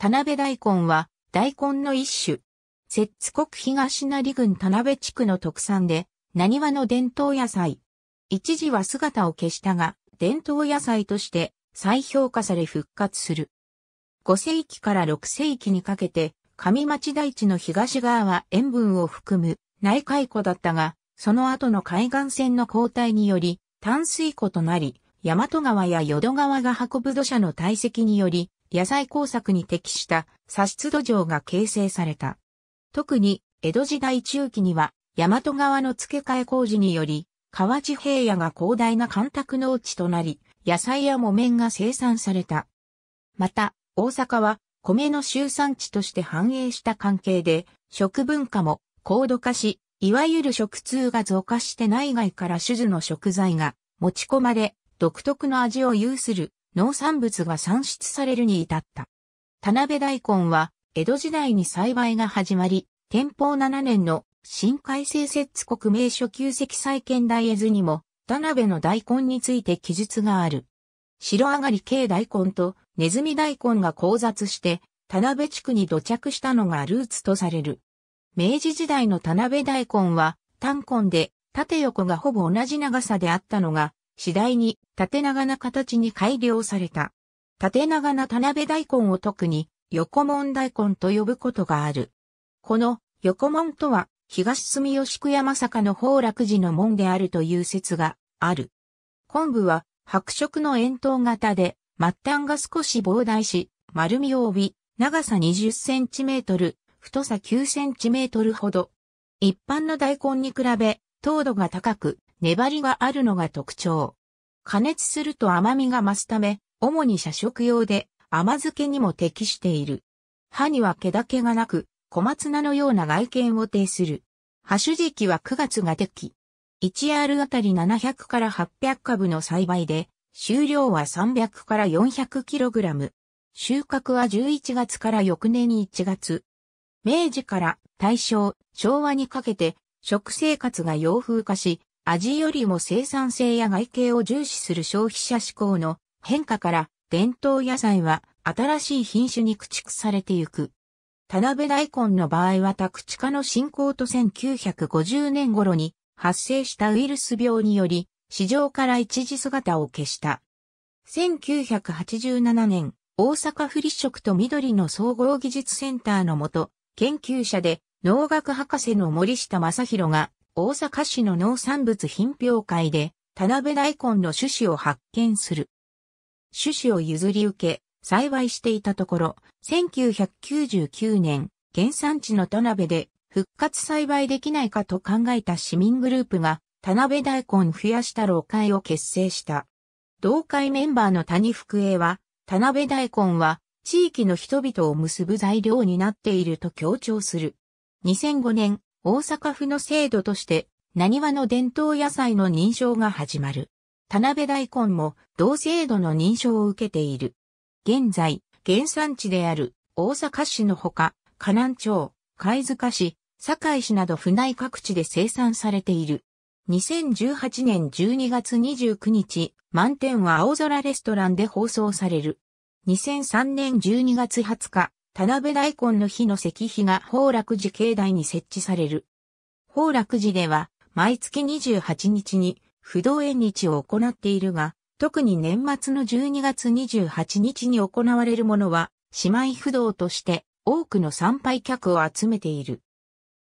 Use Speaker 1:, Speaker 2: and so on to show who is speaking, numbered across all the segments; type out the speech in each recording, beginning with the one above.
Speaker 1: 田辺大根は大根の一種。摂津国東成郡田辺地区の特産で、何話の伝統野菜。一時は姿を消したが、伝統野菜として再評価され復活する。5世紀から6世紀にかけて、上町大地の東側は塩分を含む内海湖だったが、その後の海岸線の交代により、淡水湖となり、大和川や淀川が運ぶ土砂の堆積により、野菜工作に適した砂質土壌が形成された。特に江戸時代中期には大和川の付け替え工事により河内平野が広大な干拓農地となり野菜や木綿が生産された。また大阪は米の集産地として繁栄した関係で食文化も高度化し、いわゆる食通が増加して内外から種々の食材が持ち込まれ独特の味を有する農産物が産出されるに至った。田辺大根は、江戸時代に栽培が始まり、天保7年の新改正節国名所旧石再建大絵図にも、田辺の大根について記述がある。白上がり系大根とネズミ大根が交雑して、田辺地区に土着したのがルーツとされる。明治時代の田辺大根は、単根で、縦横がほぼ同じ長さであったのが、次第に縦長な形に改良された。縦長な田辺大根を特に横門大根と呼ぶことがある。この横門とは東住吉久山坂の宝楽寺の門であるという説がある。昆布は白色の円筒型で末端が少し膨大し丸みを帯び長さ20センチメートル、太さ9センチメートルほど。一般の大根に比べ、糖度が高く、粘りがあるのが特徴。加熱すると甘みが増すため、主に社食用で甘漬けにも適している。歯には毛だけがなく、小松菜のような外見を呈する。葉種時期は9月が適。1R あたり700から800株の栽培で、収量は300から 400kg。収穫は11月から翌年に1月。明治から大正、昭和にかけて食生活が洋風化し、味よりも生産性や外形を重視する消費者志向の変化から伝統野菜は新しい品種に駆逐されてゆく。田辺大根の場合は宅地化の進行と1950年頃に発生したウイルス病により市場から一時姿を消した。1987年、大阪府立食と緑の総合技術センターのもと、研究者で農学博士の森下正宏が大阪市の農産物品評会で、田辺大根の種子を発見する。種子を譲り受け、栽培していたところ、1999年、原産地の田辺で復活栽培できないかと考えた市民グループが、田辺大根増やした老会を結成した。同会メンバーの谷福栄は、田辺大根は地域の人々を結ぶ材料になっていると強調する。2005年、大阪府の制度として、何話の伝統野菜の認証が始まる。田辺大根も同制度の認証を受けている。現在、原産地である大阪市のほか、河南町、貝塚市、堺市など府内各地で生産されている。2018年12月29日、満点は青空レストランで放送される。2003年12月20日、田辺大根の日の石碑が宝楽寺境内に設置される。宝楽寺では、毎月28日に不動縁日を行っているが、特に年末の12月28日に行われるものは、姉妹不動として多くの参拝客を集めている。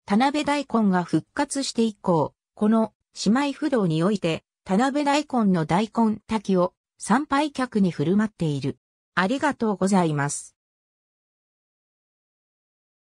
Speaker 1: 田辺大根が復活して以降、この姉妹不動において、田辺大根の大根滝を参拝客に振る舞っている。ありがとうございます。